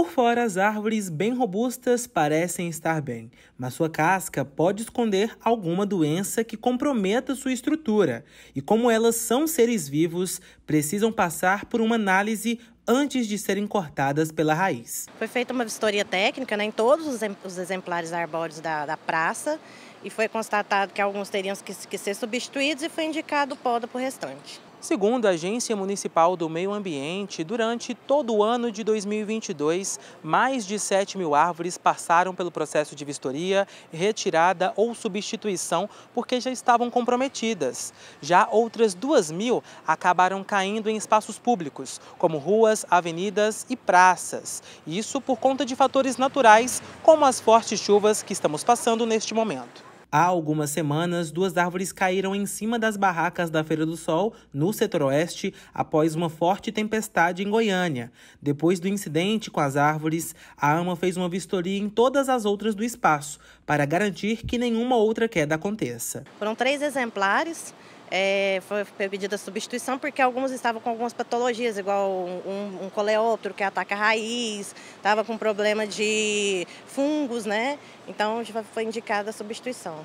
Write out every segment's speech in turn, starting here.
Por fora, as árvores bem robustas parecem estar bem, mas sua casca pode esconder alguma doença que comprometa sua estrutura. E como elas são seres vivos, precisam passar por uma análise antes de serem cortadas pela raiz. Foi feita uma vistoria técnica né, em todos os exemplares arbóreos da, da praça e foi constatado que alguns teriam que, que ser substituídos e foi indicado poda para o restante. Segundo a Agência Municipal do Meio Ambiente, durante todo o ano de 2022, mais de 7 mil árvores passaram pelo processo de vistoria, retirada ou substituição porque já estavam comprometidas. Já outras 2 mil acabaram caindo em espaços públicos, como ruas, avenidas e praças. Isso por conta de fatores naturais, como as fortes chuvas que estamos passando neste momento. Há algumas semanas, duas árvores caíram em cima das barracas da Feira do Sol, no setor oeste, após uma forte tempestade em Goiânia. Depois do incidente com as árvores, a AMA fez uma vistoria em todas as outras do espaço, para garantir que nenhuma outra queda aconteça. Foram três exemplares é, foi pedida substituição porque alguns estavam com algumas patologias, igual um, um coleóptero que ataca a raiz, estava com problema de fungos, né? Então foi indicada a substituição.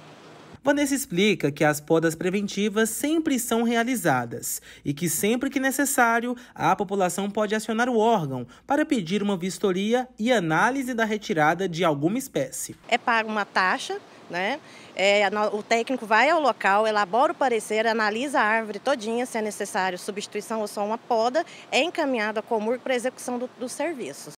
Vanessa explica que as podas preventivas sempre são realizadas e que sempre que necessário, a população pode acionar o órgão para pedir uma vistoria e análise da retirada de alguma espécie. É paga uma taxa, né? É, o técnico vai ao local, elabora o parecer, analisa a árvore todinha, se é necessário substituição ou só uma poda, é encaminhado ao Comur para execução do, dos serviços.